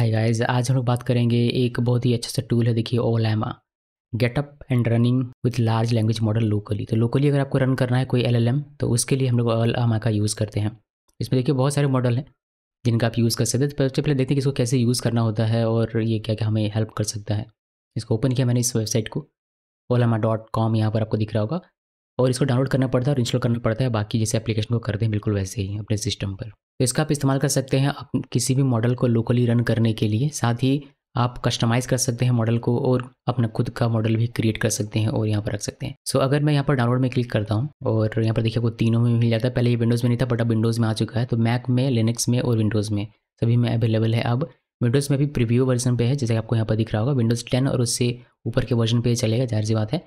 Hi guys आज हम लोग बात करेंगे एक बहुत ही अच्छा सा टूल है देखिए Ollama get up and running with large language model locally तो लोकली अगर आपको रन करना है कोई एलएलएम तो उसके लिए हम लोग ओलामा का यूज़ करते हैं इसमें देखिए बहुत सारे मॉडल हैं जिनका आप यूज़ कर सकते हैं तो सबसे पहले देखते हैं कि इसको कैसे यूज़ करना होता है और ये क्या क्या हमें हेल्प कर सकता है इसको ओपन किया मैंने इस वेबसाइट को ओलामा डॉट कॉम यहाँ पर आपको दिख रहा होगा और इसको डाउनलोड करना पड़ता है और इंस्टॉल करना पड़ता है बाकी जैसे एप्लीकेशन को करते हैं बिल्कुल वैसे ही अपने सिस्टम पर तो इसका आप इस्तेमाल कर सकते हैं आप किसी भी मॉडल को लोकली रन करने के लिए साथ ही आप कस्टमाइज़ कर सकते हैं मॉडल को और अपना खुद का मॉडल भी क्रिएट कर सकते हैं और यहाँ पर रख सकते हैं सो so, अगर मैं यहाँ पर डाउनलोड में क्लिक करता हूँ और यहाँ पर देखिए वो तीनों में मिल जाता है पहले ये विंडोज़ में नहीं था बट अब विंडोज़ में आ चुका है तो मैक में लिनक्स में और विंडोज़ में सभी में अवेलेबल है अब विंडोज़ में भी प्रीव्यू वर्जन पे है जैसे आपको यहाँ पर दिख रहा होगा विंडोज़ टेन और उससे ऊपर के वर्जन पर चलेगा जाहिर सी बात है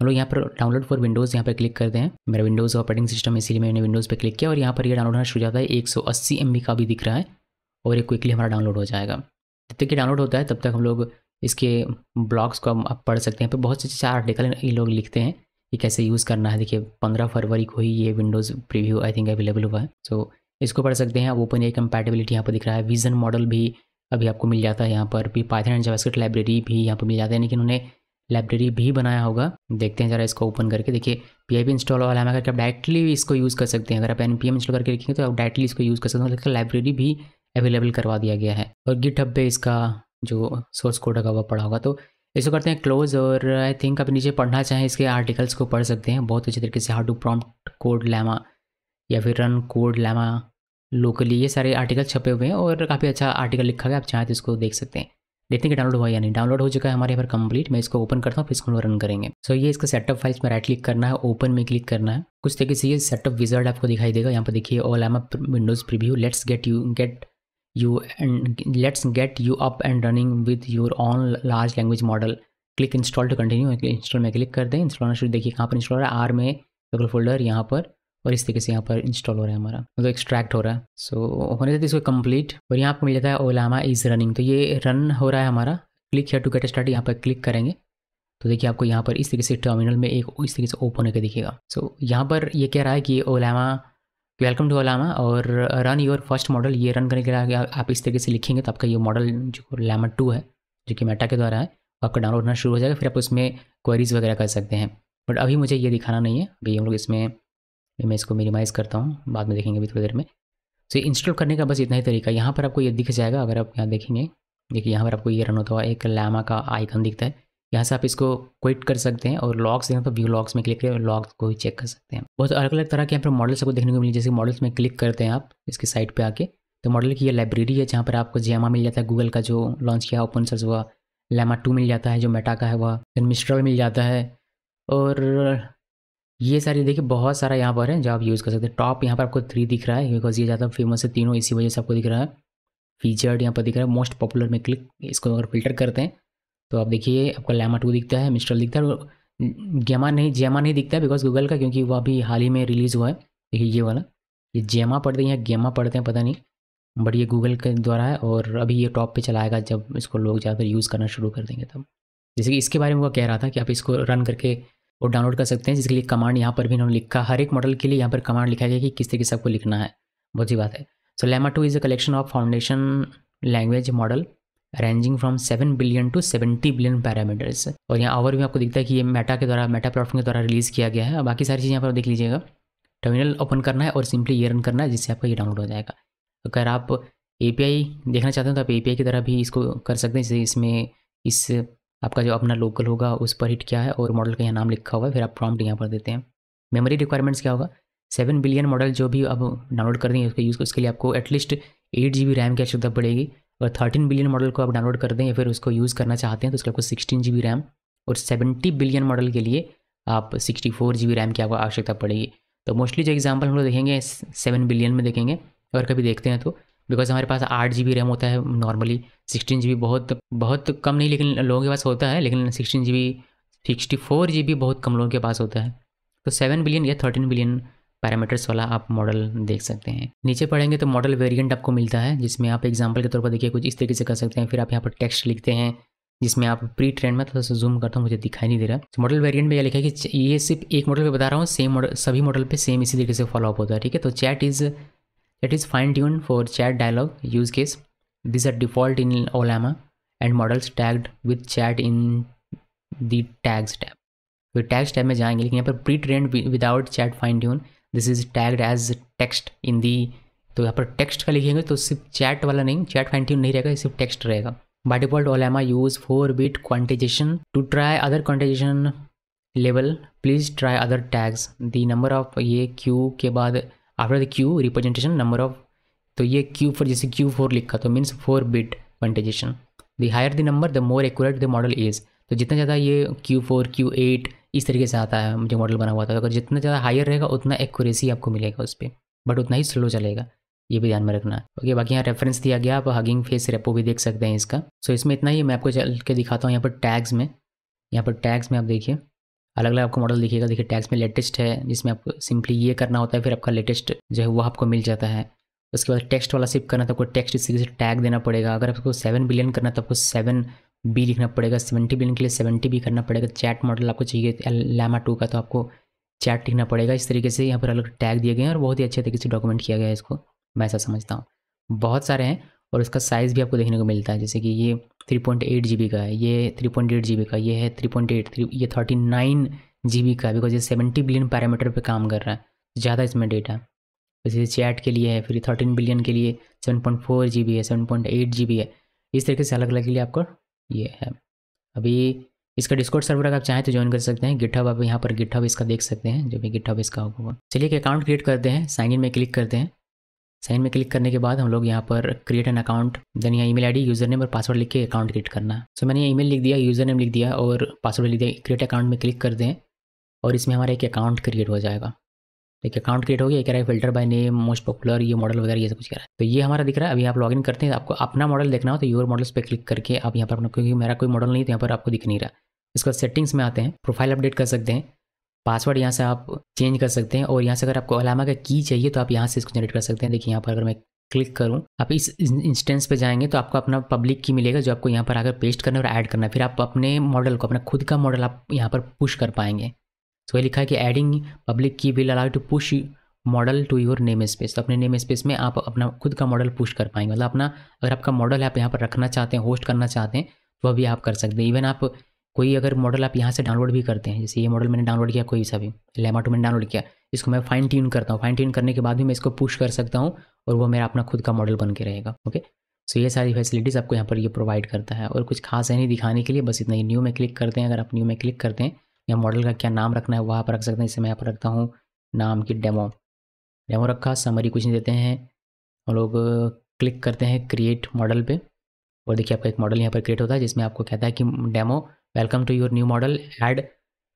हम लोग यहाँ पर डाउनलोड फॉर विंडोज़ यहाँ पर क्लिक करते हैं मेरा विंडोज़ ऑपरेटिंग सिस्टम इसीलिए मैंने विंडोज़ पर क्लिक किया और यहाँ पर यह डाउनलोड होना शुरू हो जाता है एक सौ का भी दिख रहा है और ये क्विकली हमारा डाउनलोड हो जाएगा जब तक ये डाउनलोड होता है तब तक हम लोग इसके ब्लॉग्स को आप पढ़ सकते हैं पर बहुत से चार आर्टिकल ये लोग लिखते हैं कि कैसे यूज़ करना है देखिए पंद्रह फरवरी को ही ये Windows preview I think available हुआ है सो so, इसको पढ़ सकते हैं ओपन ए कंपैटिबिलिटी यहाँ पर दिख रहा है विजन मॉडल भी अभी आपको मिल जाता है यहाँ पर भी पाइथन एंड जावास्क्रिप्ट लाइब्रेरी भी यहाँ पर मिल जाता है लेकिन उन्हें लाइब्रेरी भी बनाया होगा देखते हैं ज़रा इसको ओपन करके देखिए पी आई इंस्टॉल वाला है करके आप डायरेक्टली इसको यूज़ कर सकते हैं अगर आप एन पी एम इंस्टॉल करके देखेंगे तो आप डायरेक्टली इसको यूज़ कर सकते हैं लाइब्रेरी भी अवेलेबल करवा दिया गया है और गिट पे इसका जो सोर्स कोड लगा हुआ पड़ा होगा तो इसको करते हैं क्लोज और आई थिंक आप नीचे पढ़ना चाहें इसके आर्टिकल्स को पढ़ सकते हैं बहुत अच्छे तरीके से how to prompt Code Llama या फिर रन कोड लैमा लोकली ये सारे आर्टिकल छपे हुए हैं और काफ़ी अच्छा आर्टिकल लिखा गया आप चाहें तो इसको देख सकते हैं देखते हैं डाउनलोड हुआ या नहीं डाउनलोड हो चुका है हमारे यहाँ पर कंप्लीट मैं इसको ओपन करता हूँ फिर इसको रन करेंगे सो so, ये इसका सेटअप फाइल्स में राइट क्लिक करना है ओपन में क्लिक करना है कुछ तरीके से ये सेटअप विजर्ड आपको दिखाई देगा यहाँ पर देखिए Ollama app Windows preview let's get you get you and let's get you up and running with your own large language model click install to continue install में क्लिक कर दें install शुरू देखिए कहाँ पर इंस्टॉल है are में folder यहाँ पर और इस तरीके से यहाँ पर इंस्टॉल हो रहा है हमारा मतलब एक्सट्रैक्ट हो रहा है सो होने देते इसको कंप्लीट और यहाँ आपको मिल जाता है ओलामा इज़ रनिंग तो ये रन हो रहा है हमारा click here to get start यहाँ पर क्लिक करेंगे तो देखिए आपको यहाँ पर इस तरीके से टर्मिनल में एक इस तरीके से ओपन होकर दिखेगा सो so, यहाँ पर ये कह रहा है कि ओलामा वेलकम टू ओलामा और रन योर फर्स्ट मॉडल ये रन करने के लिए आप इस तरीके से लिखेंगे तो आपका ये मॉडल जो लैमा टू है जो कि मेटा के द्वारा है आपका डाउनलोड होना शुरू हो जाएगा फिर आप उसमें क्वेरीज वगैरह कर सकते हैं बट अभी मुझे ये दिखाना नहीं है अभी हम लोग इसमें मैं इसको मिनिमाइज़ करता हूँ बाद में देखेंगे अभी थोड़ी देर में तो इंस्टॉल करने का बस इतना ही तरीका यहाँ पर आपको ये दिख जाएगा अगर आप यहाँ देखेंगे देखिए यहाँ पर आपको ये रन होता हुआ एक लैमा का आइकन दिखता है यहाँ से आप इसको क्विट कर सकते हैं और लॉग्स यहाँ पर व्यू लॉग्स में क्लिक करके लॉग्स को ही चेक कर सकते हैं बहुत अलग अलग तरह के यहाँ पर मॉडल्स आपको देखने को मिले जैसे मॉडल्स में क्लिक करते हैं आप इसके साइट पर आके तो मॉडल की ये लाइब्रेरी है जहाँ पर आपको जेमा मिल जाता है गूगल का जो लॉन्च किया ओपन सर्स हुआ लेमा टू मिल जाता है जो मेटा का है वह फिर मिस्ट्रल मिल जाता है और ये सारी देखिए बहुत सारा यहाँ पर है जो आप यूज़ कर सकते हैं टॉप यहाँ पर आपको थ्री दिख रहा है बिकॉज ये ज़्यादा फेमस है तीनों इसी वजह से आपको दिख रहा है फीचर्ड यहाँ पर दिख रहा है मोस्ट पॉपुलर में क्लिक इसको अगर फिल्टर करते हैं तो आप देखिए आपका लैमा टू दिखता है मिस्टर दिखता है गेमा नहीं जेमा नहीं दिखता है बिकॉज गूगल का क्योंकि वह अभी हाल ही में रिलीज़ हुआ है देखिए ये वाला ये जेमा पढ़ते हैं या गेमा पढ़ते हैं पता नहीं बट ये गूगल के द्वारा है और अभी ये टॉप पे चलाएगा जब इसको लोग ज़्यादातर यूज़ करना शुरू कर देंगे तब जैसे कि इसके बारे में वो कह रहा था कि आप इसको रन करके और डाउनलोड कर सकते हैं जिसके लिए कमांड यहाँ पर भी इन्होंने लिखा हर एक मॉडल के लिए यहाँ पर कमांड लिखा गया कि किस तरीके से आपको लिखना है बहुत सी बात है so Llama two is a collection of foundation language model ranging from seven billion to seventy billion parameters और यहाँ ओवर भी आपको दिखता है कि ये मेटा के द्वारा मेटा प्लॉट के द्वारा रिलीज़ किया गया है बाकी सारी चीज़ यहाँ पर देख लीजिएगा टर्मिनल ओपन करना है और सिंपली ये रन करना है जिससे आपका ये डाउनलोड हो जाएगा अगर आप ए देखना चाहते हैं तो आप ए की तरह भी इसको कर सकते हैं जैसे इसमें इस आपका जो अपना लोकल होगा उस पर हिट क्या है और मॉडल का यहाँ नाम लिखा हुआ है फिर आप प्रॉम्प्ट यहाँ पर देते हैं मेमोरी रिक्वायरमेंट्स क्या होगा सेवन बिलियन मॉडल जो भी अब डाउनलोड कर देंगे उसका यूज़ उसके लिए आपको at least eight G B RAM की आवश्यकता पड़ेगी और थर्टीन बिलियन मॉडल को आप डाउनलोड कर दें या फिर उसको यूज़ करना चाहते हैं तो उसके आपको सिक्सटीन जी बी रैम और सेवेंटी बिलियन मॉडल के लिए आप sixty four G B RAM की आपको आवश्यकता पड़ेगी तो मोस्टली जो एग्जाम्पल हम लोग देखेंगे सेवन बिलियन में देखेंगे अगर कभी देखते हैं तो बिकॉज हमारे पास आठ जी बी रैम होता है नॉर्मली सिक्सटीन जी बी बहुत बहुत कम नहीं लेकिन लोगों के पास होता है लेकिन sixteen G B sixty four G B बहुत कम लोगों के पास होता है तो सेवन बिलियन या थर्टीन बिलियन पैरामीटर्स वाला आप मॉडल देख सकते हैं नीचे पढ़ेंगे तो मॉडल वेरिएंट आपको मिलता है जिसमें आप एग्जाम्पल के तौर पर देखिए कुछ इस तरीके से कर सकते हैं फिर आप यहाँ पर टेक्स्ट लिखते हैं जिसमें आप प्री ट्रेंड में थोड़ा सा जूम करता हूँ मुझे दिखाई नहीं दे रहा तो मॉडल वेरिएंट में यह लिखा है कि ये सिर्फ एक मॉडल पे बता रहा हूँ सेम मॉडल सभी मॉडल पे सेम इसी तरीके से फॉलोअप होता है ठीक है तो chat is It is fine-tuned for chat dialog use case. These are default in OLAMA and models tagged with chat in the tags tab. तो टैक्स टैब में जाएंगे लेकिन यहाँ पर pretrained without chat fine tune this is tagged as text in the तो यहाँ पर text का लिखेंगे तो सिर्फ चैट वाला नहीं चैट फाइन ट्यून नहीं रहेगा सिर्फ टेक्स्ट रहेगा by default Ollama use four bit quantization to try other quantization level please try other tags the number of ये क्यू के बाद after the Q representation number of तो ये क्यू फोर जैसे क्यू फोर लिखा तो means four bit quantization the higher the number the more accurate the model is तो जितना ज़्यादा ये क्यू फोर क्यू एट इस तरीके से आता है जो मॉडल बना हुआ था तो अगर जितना ज़्यादा हायर रहेगा उतना एक्यूरेसी आपको मिलेगा उस पर बट उतना ही स्लो चलेगा ये भी ध्यान में रखना है ओके बाकी यहाँ रेफरेंस दिया गया आप हगिंग फेस रेपो भी देख सकते हैं इसका सो इसमें इतना ही मैं आपको चल के दिखाता हूँ यहाँ पर टैग्स में यहाँ पर टैग्स में आप देखिए अलग अलग आपको मॉडल दिखेगा देखिए टैक्स में लेटेस्ट है जिसमें आपको सिंपली ये करना होता है फिर आपका लेटेस्ट जो है वो आपको मिल जाता है उसके बाद टेक्स्ट वाला सिप करना तो आपको टेक्स्ट इस से टैग देना पड़ेगा अगर आपको सेवन बिलियन करना तो आपको सेवन बी लिखना पड़ेगा सेवेंटी बिलियन के लिए सेवेंटी बी करना पड़ेगा चैट मॉडल आपको चाहिए लैमा टू का तो आपको चैट लिखना पड़ेगा इस तरीके से यहाँ पर अलग टैग दिए गए हैं और बहुत ही अच्छे तरीके से डॉक्यूमेंट किया गया है इसको मैं ऐसा समझता हूँ बहुत सारे हैं और इसका साइज़ भी आपको देखने को मिलता है जैसे कि ये three point eight G B का है ये three point eight G B का ये है थ्री पॉइंट एट थ्री ये थर्टी नाइन जी बी का बिकॉज ये सेवेंटी बिलियन पैरामीटर पे काम कर रहा है ज़्यादा इसमें डेटा जैसे चैट के लिए है फिर थर्टीन बिलियन के लिए seven point four G B है seven point eight G B है इस तरीके से अलग अलग के लिए आपको ये है अभी इसका डिस्कॉर्ड सर्वर अगर आप चाहें तो ज्वाइन कर सकते हैं गिटहब आप यहाँ पर गिटहब इसका देख सकते हैं जो भी गिटहब इसका होगा चलिए एक अकाउंट क्रिएट करते हैं साइन इन में क्लिक करते हैं साइन में क्लिक करने के बाद हम लोग यहाँ पर क्रिएट एन अकाउंट देन यहाँ ईमेल आईडी यूजर नेम और पासवर्ड लिख के अकाउंट क्रिएट करना सो so, मैंने ये ईमेल लिख दिया यूजर नेम लिख दिया और पासवर्ड लिख दिया क्रिएट अकाउंट में क्लिक कर दें और इसमें हमारा एक अकाउंट क्रिएट हो जाएगा एक अकाउंट क्रिएट हो गया एक रहा है filter by name most popular ये मॉडल वगैरह ये सब कुछ कह रहा है तो ये हमारा दिख रहा है अभी आप लॉगिन करते हैं आपको अपना मॉडल देखना हो तो योर मॉडल्स पे क्लिक करके आप यहाँ पर अपना क्योंकि मेरा कोई मॉडल नहीं तो यहाँ पर आपको दिख नहीं रहा इसके बाद सेटिंग्स में आते हैं प्रोफाइल अपडेट कर सकते हैं पासवर्ड यहाँ से आप चेंज कर सकते हैं और यहाँ से अगर आपको अलामा का की चाहिए तो आप यहाँ से इसको जनरेट कर सकते हैं देखिए यहाँ पर अगर मैं क्लिक करूँ आप इस इंस्टेंस पे जाएंगे तो आपको अपना पब्लिक की मिलेगा जो आपको यहाँ पर आकर पेस्ट करना और ऐड करना फिर आप अपने मॉडल को अपना खुद का मॉडल आप यहाँ पर पुश कर पाएंगे सो तो ये लिखा है कि adding public key will allow to push model to your name space तो अपने नेम स्पेस में आप अपना खुद का मॉडल पुश कर पाएंगे मतलब अपना अगर आपका मॉडल आप यहाँ पर रखना चाहते हैं होस्ट करना चाहते हैं तो वह भी आप कर सकते हैं इवन आप कोई अगर मॉडल आप यहाँ से डाउनलोड भी करते हैं जैसे ये मॉडल मैंने डाउनलोड किया कोई सा भी लेमा टू मैंने डाउनलोड किया इसको मैं फाइन ट्यून करता हूँ फाइन ट्यून करने के बाद भी मैं इसको पुश कर सकता हूँ और वो मेरा अपना खुद का मॉडल बन के रहेगा ओके सो ये सारी फैसिलिटीज़ आपको यहाँ पर ये प्रोवाइड करता है और कुछ खास है नहीं दिखाने के लिए बस इतना ही न्यू में क्लिक करते हैं अगर आप न्यू में क्लिक करते हैं या मॉडल का क्या नाम रखना है वहाँ पर रख सकते हैं इसे मैं यहाँ पर रखता हूँ नाम की डेमो डेमो रखा समरी कुछ नहीं देते हैं हम लोग क्लिक करते हैं क्रिएट मॉडल पर और देखिए आपका एक मॉडल यहाँ पर क्रिएट होता है जिसमें आपको कहता है कि demo welcome to your new model add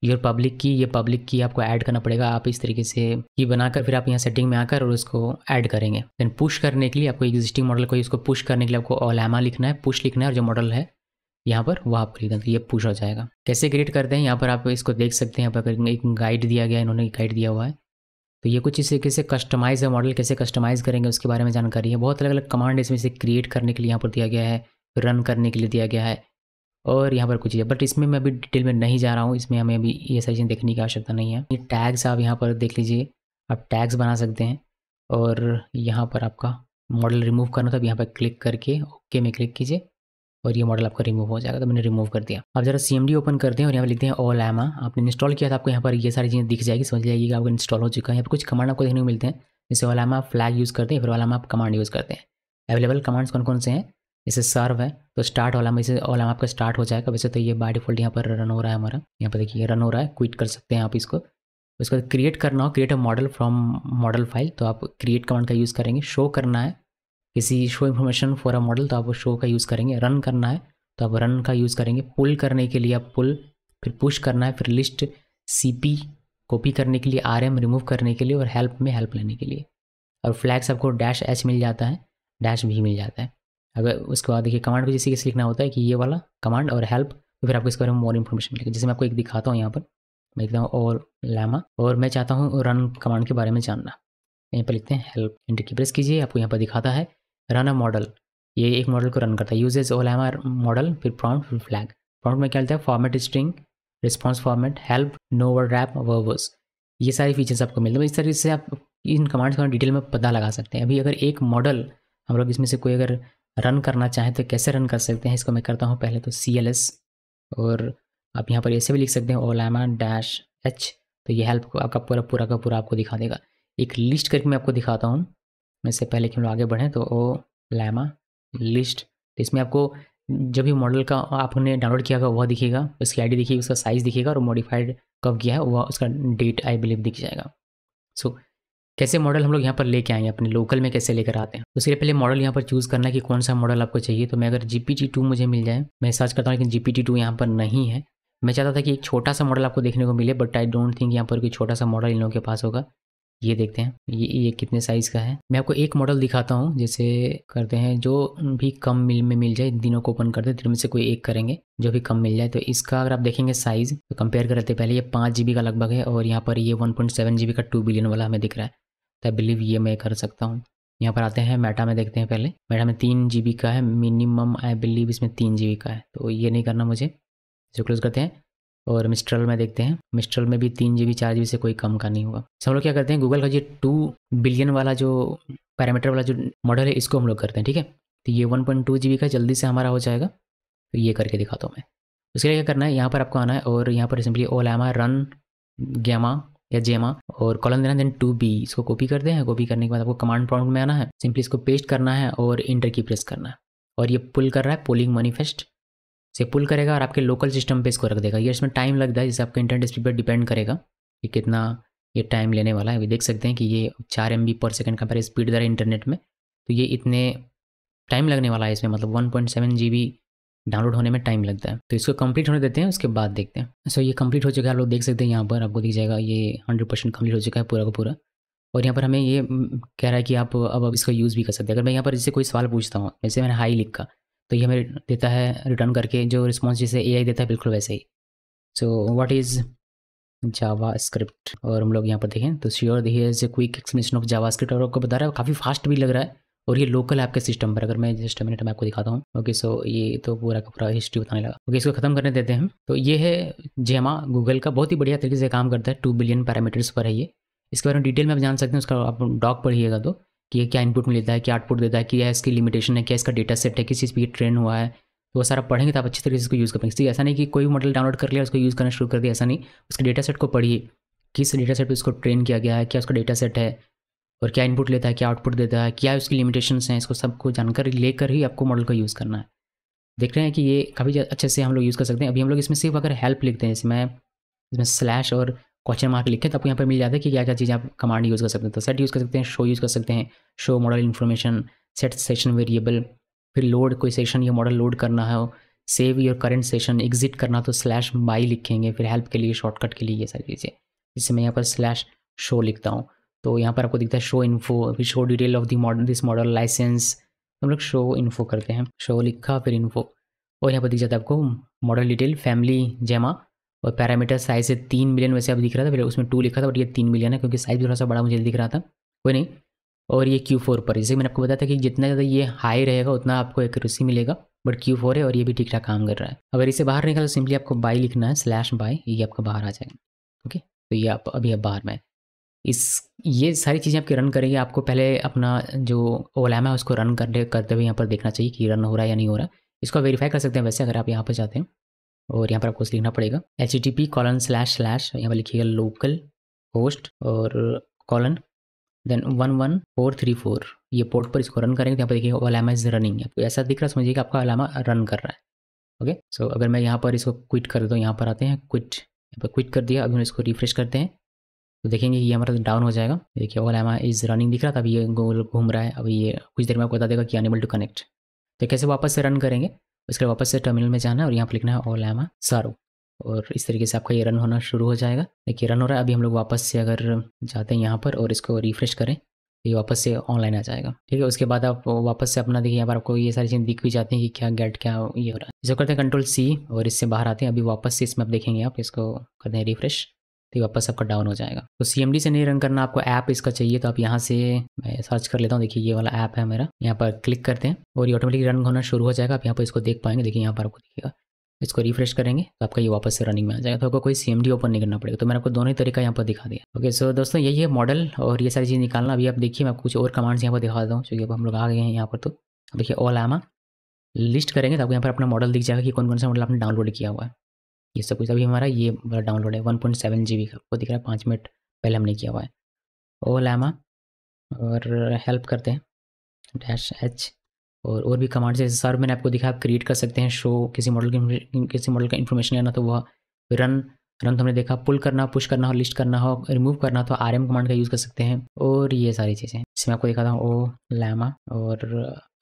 your public key ये पब्लिक की आपको ऐड करना पड़ेगा आप इस तरीके से ये बनाकर फिर आप यहाँ सेटिंग में आकर और उसको ऐड करेंगे देन पुश करने के लिए आपको एग्जिस्टिंग मॉडल को इसको पुश करने के लिए आपको एमा लिखना है पुश लिखना है और जो मॉडल है यहाँ पर वह आप लिखना तो ये पुश हो जाएगा कैसे क्रिएट करते हैं यहाँ पर आप इसको देख सकते हैं यहाँ पर एक गाइड दिया गया इन्होंने गाइड दिया हुआ है तो ये कुछ इस तरीके से कस्टमाइज है मॉडल कैसे कस्टमाइज़ करेंगे उसके बारे में जानकारी है बहुत अलग अलग कमांड इसमें से क्रिएट करने के लिए यहाँ पर दिया गया है रन करने के लिए दिया गया है और यहाँ पर कुछ चीज़ें बट इसमें मैं अभी डिटेल में नहीं जा रहा हूँ इसमें हमें अभी ये सारी चीज़ें देखने की आवश्यकता नहीं है ये टैग्स आप यहाँ पर देख लीजिए आप टैग्स बना सकते हैं और यहाँ पर आपका मॉडल रिमूव करना था अब तो यहाँ पर क्लिक करके ओके में क्लिक कीजिए और ये मॉडल आपका रिमूव हो जाएगा तो मैंने रिमूव कर दिया आप जरा सी ओपन करते हैं और यहाँ पर लिखते हैं ऑल एमा आपने इंस्टॉल किया था आपको यहाँ पर ये सारी चीज़ें दिख जाएगी समझ जाएगी कि आपका इंस्टॉल हो चुका है यहाँ पर कुछ कमांड आपको देखने को मिलते हैं जैसे ऑल एमा फ्लैग यूज़ करते हैं फिर ऑल एमा आप कमांड यूज़ करते हैं अवेलेबल कमांड्स कौन कौन से हैं इसे सर्व है तो स्टार्ट वाला में इसे वाला आपका स्टार्ट हो जाएगा वैसे तो ये बाय डिफॉल्ट यहाँ पर रन हो रहा है हमारा यहाँ पर देखिए रन हो रहा है क्विट कर सकते हैं आप इसको उसके बाद क्रिएट करना हो create a model from model file तो आप क्रिएट कमांड का यूज़ करेंगे शो करना है किसी show information for a model तो आप शो का यूज़ करेंगे रन करना है तो आप रन का यूज़ करेंगे पुल करने के लिए आप पुल फिर पुश करना है फिर लिस्ट सी कॉपी करने के लिए आर एम रिमूव करने के लिए और हेल्प में हेल्प लेने के लिए और फ्लैग्स आपको डैश एच मिल जाता है डैश भी मिल जाता है अगर उसके बाद देखिए कमांड को जैसे किसी लिखना होता है कि ये वाला कमांड और हेल्प तो फिर आपको इसके बारे में मोर इन्फॉर्मेशन मिलेगी जैसे मैं आपको एक दिखाता हूँ यहाँ पर मैं लिखता हूँ और लैमा और मैं चाहता हूँ रन कमांड के बारे में जानना यहाँ पर लिखते हैं हेल्प एंटर की प्रेस कीजिए आपको यहाँ पर दिखाता है रन अ मॉडल ये एक मॉडल को रन करता है यूजेज ओ लैमा मॉडल फिर प्रॉम्प्ट फिर फ्लैग प्रॉम्प्ट में क्या लेता है format string response format help no word wrap verbose ये सारे फीचर्स आपको मिलते हैं इस तरीके से आप इन कमांड्स का डिटेल में पता लगा सकते हैं अभी अगर एक मॉडल हम लोग इसमें से कोई अगर रन करना चाहें तो कैसे रन कर सकते हैं इसको मैं करता हूँ पहले तो सी एल एस और आप यहाँ पर ऐसे भी लिख सकते हैं ओलामा डैश एच तो ये हेल्प आपका पूरा पूरा का पूरा आपको दिखा देगा एक लिस्ट करके मैं आपको दिखाता हूँ मैं इससे पहले कि हम लोग आगे बढ़ें तो ओ लैमा लिस्ट तो इसमें आपको जब भी मॉडल का आपने डाउनलोड किया होगा वह दिखेगा उसकी आई डी दिखेगी उसका साइज़ दिखेगा और मॉडिफाइड कब किया है वह उसका डेट आई बिलीव दिख जाएगा सो so, कैसे मॉडल हम लोग यहाँ पर लेके आएंगे अपने लोकल में कैसे लेकर आते हैं तो लिए पहले मॉडल यहाँ पर चूज़ करना है कि कौन सा मॉडल आपको चाहिए तो मैं अगर जी पी टू मुझे मिल जाए मैं सर्च करता हूँ लेकिन जी पी टू यहाँ पर नहीं है मैं चाहता था कि एक छोटा सा मॉडल आपको देखने को मिले बट आई डोंट थिंक यहाँ पर कोई छोटा सा मॉडल इन लोगों के पास होगा ये देखते हैं ये ये कितने साइज़ का है मैं आपको एक मॉडल दिखाता हूँ जैसे करते हैं जो भी कम मिल में मिल जाए दिनों को ओपन करते हैं दिनों में से कोई एक करेंगे जो भी कम मिल जाए तो इसका अगर आप देखेंगे साइज़ तो कंपेयर करते पहले ये पाँच जी का लगभग है और यहाँ पर ये वन पॉइंट सेवन जी का टू बिलियन वाला हमें दिख रहा है तो आई बिलीव ये मैं कर सकता हूँ यहाँ पर आते हैं मेटा में देखते हैं पहले मेटा में तीन जी का है मिनिमम आई बिलीव इसमें तीन जी का है तो ये नहीं करना मुझे इसे क्लोज करते हैं और मिस्ट्रल में देखते हैं मिस्ट्रल में भी तीन जी बी चार जी से कोई कम का नहीं होगा तो हम लोग क्या करते हैं गूगल का जो टू बिलियन वाला जो पैरामीटर वाला जो मॉडल है इसको हम लोग करते हैं ठीक है तो ये one point two G B का जल्दी से हमारा हो जाएगा तो ये करके दिखाता हूँ मैं उसके लिए क्या करना है यहाँ पर आपको आना है और यहाँ पर सिंपली ओलामा रन गैमा या जेमा और कॉलम देना देन टू बी इसको कॉपी कर हैं कॉपी करने के बाद आपको कमांड प्रॉम्प्ट में आना है सिंपली इसको पेस्ट करना है और इंटर की प्रेस करना है और ये पुल कर रहा है पोलिंग मैनिफेस्ट से पुल करेगा और आपके लोकल सिस्टम पे इसको रख देगा ये इसमें टाइम लगता है जिससे आपका इंटरनेट स्पीड पर डिपेंड करेगा कि कितना ये टाइम लेने वाला है अभी देख सकते हैं कि ये चार एम पर सेकेंड का पर स्पीड दर है इंटरनेट में तो ये इतने टाइम लगने वाला है इसमें मतलब one point seven G B download होने में टाइम लगता है तो इसको कंप्लीट होने देते हैं उसके बाद देखते हैं सो ये कंप्लीट हो चुका है आप लोग देख सकते हैं यहाँ पर आपको दिख जाएगा ये हंड्रेड परसेंट कम्प्लीट हो चुका है पूरा का पूरा और यहाँ पर हमें ये कह रहा है कि आप अब अब इसका यूज़ भी कर सकते हैं अगर मैं यहाँ पर जैसे कोई सवाल पूछता हूँ जैसे मैंने हाई लिखा तो ये हमें देता है रिटर्न करके जो रिस्पॉन्स जैसे ए देता है बिल्कुल वैसे ही so what is JavaScript और हम लोग यहाँ पर देखें तो श्योर देखिए is a quick explanation of JavaScript और आपको बता रहा है काफ़ी फास्ट भी लग रहा है और ये लोकल ऐप के सिस्टम पर अगर मैं जस्ट मिनट में आपको दिखाता हूँ ओके सो ये तो पूरा का पूरा हिस्ट्री बताने लगा ओके इसको खत्म करने देते हैं तो ये है जेमा गूगल का बहुत ही बढ़िया तरीके से काम करता है टू बिलियन पैरामीटर्स पर है ये इसके बारे में डिटेल में आप जान सकते हैं उसका आप डॉग पढ़िएगा तो कि ये क्या इनपुट मिलता है क्या आउटपुट देता है क्या इसकी लिमिटेशन है क्या इसका डेटा सेट है किस चीज़ पर ट्रेन हुआ है तो वो सारा पढ़ेंगे तो आप अच्छी तरीके से इसको यूज़ कर पाएंगे ऐसा नहीं कि कोई मॉडल डाउनलोड कर लिया उसको यूज़ करना शुरू कर दिया ऐसा नहीं उसके डेटा सेट को पढ़िए किस डेटा सेट पर उसको ट्रेन किया गया है क्या उसका डेटा सेट है और क्या इनपुट लेता है क्या आउटपुट देता है क्या उसकी लिमिटेशंस हैं इसको सबको जानकारी लेकर ही आपको मॉडल का यूज़ करना है देख रहे हैं कि ये काफ़ी अच्छे से हम लोग यूज़ कर सकते हैं अभी हम लोग इसमें सिर्फ अगर हेल्प लिखते हैं इसमें इसमें स्लैश और क्वेश्चन मार्क लिखे तो आपको यहाँ पर मिल जाता है कि क्या क्या चीज़ आप कमांड यूज़ कर सकते हैं तो सेट यूज़ कर सकते हैं शो यूज़ कर सकते हैं show model information set session variable फिर लोड कोई सेशन या मॉडल लोड करना है save your current session exit करना तो स्लैश बाई लिखेंगे फिर हेल्प के लिए शॉर्टकट के लिए ये सारी चीज़ें जिससे मैं यहाँ पर स्लैश शो लिखता हूँ तो यहाँ पर आपको दिखता है शो इन्फो फिर show detail of the model this model license हम लोग शो इन्फो करते हैं शो लिखा फिर इन्फो और यहाँ पर दिख जाता है आपको मॉडल डिटेल फैमिली जेमा और पैरामीटर साइज़ से तीन मिलियन वैसे आप दिख रहा था फिर उसमें टू लिखा था बट ये तीन मिलियन है क्योंकि साइज़ थोड़ा सा बड़ा मुझे दिख रहा था कोई नहीं और ये क्यू फोर पर जैसे मैंने आपको बताया था कि जितना ज़्यादा ये हाई रहेगा उतना आपको एक्यूरेसी मिलेगा बट क्यू फोर है और ये भी ठीक ठाक काम कर रहा है अगर इसे बाहर निकाल तो सिंपली आपको बाई लिखना है स्लैश बाई ये आपका बाहर आ जाएगा ओके तो ये आप अभी आप बाहर में इस ये सारी चीज़ें आपकी रन करेंगे आपको पहले अपना जो ओलैम है उसको रन करने करते हुए यहाँ पर देखना चाहिए कि रन हो रहा है या नहीं हो रहा इसको वेरीफाई कर सकते हैं वैसे अगर आप यहाँ पर जाते हैं और यहाँ पर आपको लिखना पड़ेगा H E T P colon slash slash यहाँ पर लिखिएगा लोकल होस्ट और colon then one one four three four ये पोर्ट पर इसको रन करेंगे तो यहाँ पर देखिए ओलामा इज रनिंग आपको ऐसा दिख रहा समझिए कि आपका ओलामा रन कर रहा है ओके सो अगर मैं यहाँ पर इसको क्विट कर देता यहाँ पर आते हैं क्विट यहाँ पर क्विट कर दिया अभी हम इसको रिफ्रेश करते हैं तो देखेंगे कि ये हमारा डाउन हो जाएगा देखिए ओल एम इज रनिंग दिख रहा था अभी ये गोल घूम रहा है अभी ये कुछ देर में आपको बता देगा कि अनेबल टू कनेक्ट तो कैसे वापस से रन करेंगे उसके बाद वापस से टर्मिनल में जाना है और यहाँ पर लिखना है ओल एमा सारो और इस तरीके से आपका ये रन होना शुरू हो जाएगा देखिए रन हो रहा है अभी हम लोग वापस से अगर जाते हैं यहाँ पर और इसको रिफ्रेश करें तो ये वापस से ऑनलाइन आ जाएगा ठीक है उसके बाद आप वापस से अपना देखिए यहाँ पर आपको ये सारी चीज़ें दिख भी जाती हैं कि क्या गेट क्या ये हो रहा है जो करते हैं कंट्रोल सी और इससे बाहर आते हैं अभी वापस से इसमें आप देखेंगे आप इसको करते हैं रिफ्रेश तो ये वापस आपका डाउन हो जाएगा तो सी से नहीं रन करना आपको ऐप इसका चाहिए तो आप यहाँ से मैं सर्च कर लेता हूँ देखिए ये वाला ऐप है मेरा यहाँ पर क्लिक करते हैं और ये ऑटोमेटिक रन होना शुरू हो जाएगा आप यहाँ पर इसको देख पाएंगे देखिए यहाँ पर आपको दिखेगा इसको रिफ्रेश करेंगे तो आपका ये वापस से रनिंग में आ जाएगा तो आपको कोई सी ओपन नहीं करना पड़ेगा तो मैंने आपको दोनों ही तरीका यहाँ पर दिखा दिया ओके सो दोस्तों यही है मॉडल और ये सारी चीज़ निकालना अभी आप देखिए मैं आपको कुछ और कमांड्स यहाँ पर दिखा देता हूँ क्योंकि अब हम लोग आ गए हैं यहाँ पर तो देखिए ऑल आमा लिस्ट करेंगे तो आपको यहाँ पर अपना मॉडल दिख जाएगा कि कौन कौन सा मॉडल आपने डाउनलोड किया हुआ है ये सब कुछ अभी हमारा ये वाला डाउनलोड है one point seven G B का आपको दिख रहा है पाँच मिनट पहले हमने किया हुआ है ओ लैमा और हेल्प करते हैं डैश एच और और भी कमांड जैसे सर मैंने आपको दिखा आप क्रिएट कर सकते हैं शो किसी मॉडल की किसी मॉडल का इन्फॉर्मेशन लेना तो वह रन रन तो हमने देखा पुल करना पुश करना हो लिस्ट करना हो रिमूव करना तो आर एम कमांड का यूज़ कर सकते हैं और ये सारी चीज़ें जिसमें आपको दिखाता हूँ ओ लैमा और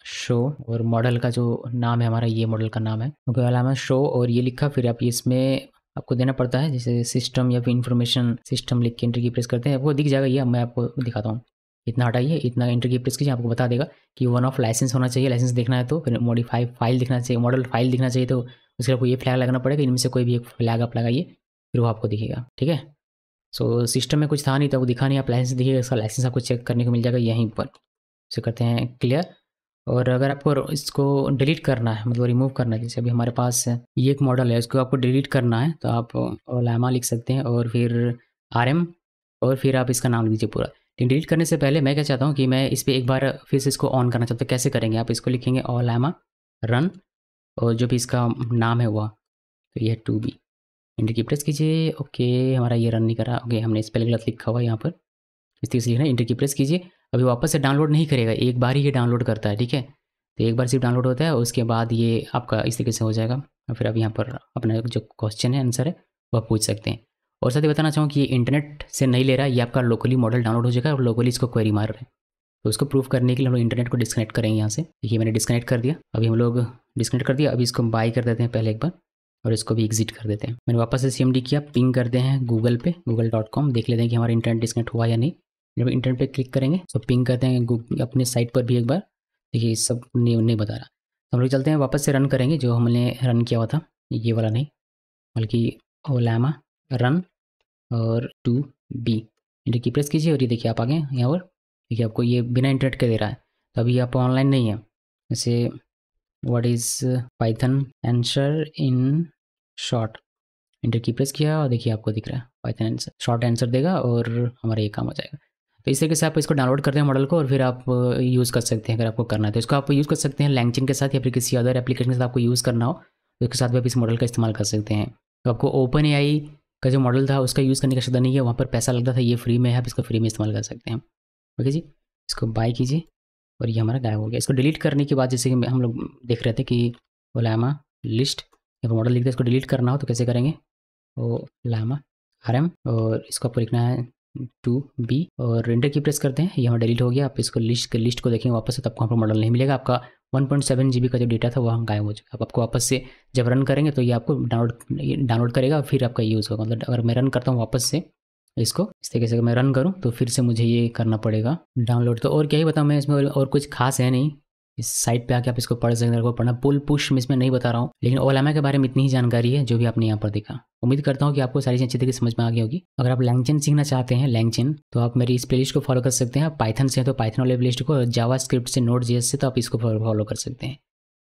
शो और मॉडल का जो नाम है हमारा ये मॉडल का नाम है ओके अलामा शो और ये लिखा फिर आप इसमें आपको देना पड़ता है जैसे सिस्टम या फिर इन्फॉर्मेशन सिस्टम लिख के एंट्री की प्रेस करते हैं वो दिख जाएगा ये मैं आपको दिखाता हूँ इतना हटाइए इतना एंट्री की प्रेस कीजिए आपको बता देगा कि वन ऑफ लाइसेंस होना चाहिए लाइसेंस देखना है तो फिर मॉडिफाई फाइल दिखना चाहिए मॉडल फाइल दिखना चाहिए तो उसके आपको ये फ्लैग लगाना पड़ेगा इनमें से कोई भी एक फ्लैग आप लगाइए फिर वो आपको दिखेगा ठीक है सो सिस्टम में कुछ था नहीं तो आपको दिखा नहीं आप लाइसेंस दिखिएगा इसका लाइसेंस आपको चेक करने को मिल जाएगा यहीं पर उसे करते हैं क्लियर और अगर आपको इसको डिलीट करना है मतलब रिमूव करना है जैसे अभी हमारे पास ये एक मॉडल है इसको आपको डिलीट करना है तो आप लामा लिख सकते हैं और फिर आर और फिर आप इसका नाम लिख दीजिए पूरा लेकिन डिलीट करने से पहले मैं क्या चाहता हूँ कि मैं इस पर एक बार फिर से इसको ऑन करना चाहता हूँ तो कैसे करेंगे आप इसको लिखेंगे ओलामा रन और जो भी इसका नाम है हुआ तो यह two B enter key press कीजिए ओके हमारा ये रन नहीं करा ओके हमने इस पहले गलत लिखा हुआ यहाँ पर इस तरीके से लिखना इंटर की प्रेस कीजिए कभी वापस से डाउनलोड नहीं करेगा एक बार ही ये डाउनलोड करता है ठीक है तो एक बार सिर्फ डाउनलोड होता है उसके बाद ये आपका इस तरीके से हो जाएगा और फिर आप यहाँ पर अपना जो क्वेश्चन है आंसर है वह पूछ सकते हैं और साथ ही बताना चाहूँ कि ये इंटरनेट से नहीं ले रहा है ये आपका लोकली मॉडल डाउनलोड हो जाएगा और लोकली इसको क्वेरी मार रहे हैं तो उसको प्रूफ करने के लिए हम लोग इंटरनेट को डिस्कनेक्ट करेंगे यहाँ से देखिए मैंने डिस्कनेक्ट कर दिया अभी हम लोग डिस्कनेक्ट कर दिया अभी इसको बाई कर देते हैं पहले एक बार और इसको भी एग्जिट कर देते हैं मैंने वापस से सी किया पिंग करते हैं गूगल पे गूगल डॉट कॉम देख लेते हैं कि हमारा इंटरनेट डिस्कनेक्ट हुआ या नहीं जब इंटरनेट पे क्लिक करेंगे तो पिंग करते हैं अपने साइट पर भी एक बार देखिए सब नहीं, नहीं बता रहा तो हम लोग चलते हैं वापस से रन करेंगे जो हमने रन किया हुआ था ये वाला नहीं बल्कि ओलामा रन और two B enter key press कीजिए और ये देखिए आप आगे यहाँ पर देखिए आपको ये बिना इंटरनेट के दे रहा है तो अभी आप ऑनलाइन नहीं है जैसे what is Python answer in short enter key press किया और देखिए आपको दिख रहा है पाइथन आंसर शॉर्ट आंसर देगा और हमारा ये काम हो जाएगा तो इस तरीके से आप इसको डाउनलोड करते हैं मॉडल को और फिर आप यूज़ कर सकते हैं अगर आपको करना है तो इसको आप यूज़ कर सकते हैं लैंगचिन के साथ या फिर किसी अदर एप्लीकेशन के साथ आपको यूज़ करना हो तो उसके साथ भी आप इस मॉडल का इस्तेमाल कर सकते हैं तो आपको ओपन ए का जो मॉडल था उसका यूज़ करने का शब्द नहीं है वहाँ पर पैसा लगता था ये फ्री में है आप इसको फ्री में इस्तेमाल कर सकते हैं ओके जी इसको बाय कीजिए और ये हमारा गायब हो गया इसको डिलीट करने के बाद जैसे कि हम लोग देख रहे थे कि ओलामा लिस्ट या मॉडल लिखते हैं इसको डिलीट करना हो तो कैसे करेंगे ओ लामा आर और इसको आपको लिखना है टू बी और इंटर की प्रेस करते हैं यहाँ डिलीट हो गया आप इसको लिस्ट लिस्ट को देखेंगे वापस से तो आपको वहाँ पर मॉडल नहीं मिलेगा आपका 1.7 जीबी का जो डेटा था वहाँ गायब हो चुका अब आपको वापस से जब रन करेंगे तो ये आपको डाउनलोड डाउनलोड करेगा फिर आपका यूज़ होगा मतलब अगर मैं रन करता हूँ वापस से इसको इस तरीके से मैं रन करूँ तो फिर से मुझे ये करना पड़ेगा डाउनलोड तो और क्या ही बताऊँ मैं इसमें और कुछ खास है नहीं इस साइट पे आके आप इसको पढ़ सकते हैं पढ़ना पुल पुश मैं इसमें नहीं बता रहा हूँ लेकिन ओलामा के बारे में इतनी ही जानकारी है जो भी आपने यहाँ पर देखा उम्मीद करता हूँ कि आपको सारी चीज़ें अच्छी तरीके समझ में आ गई होगी अगर आप लैंगचेन सीखना चाहते हैं लैंगचेन तो आप मेरी इस प्ले को फॉलो कर सकते हैं पाइथन से तो पाइथन वाले प्लेलिस्ट को जावा स्क्रिप्ट से नोट जेएस से तो आप इसको फॉलो कर सकते हैं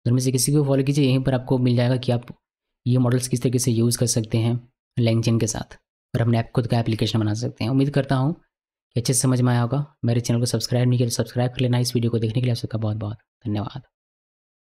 दोनों में से किसी को फॉलो कीजिए यहीं पर आपको मिल जाएगा कि आप ये मॉडल्स किस तरीके से यूज़ कर सकते हैं लैंगचेन के साथ और अपने ऐप खुद का एप्लीकेशन बना सकते हैं उम्मीद करता हूँ अच्छे से समझ में आया होगा मेरे चैनल को सब्सक्राइब नहीं किया तो सब्सक्राइब कर लेना इस वीडियो को देखने के लिए आप सबका बहुत बहुत धन्यवाद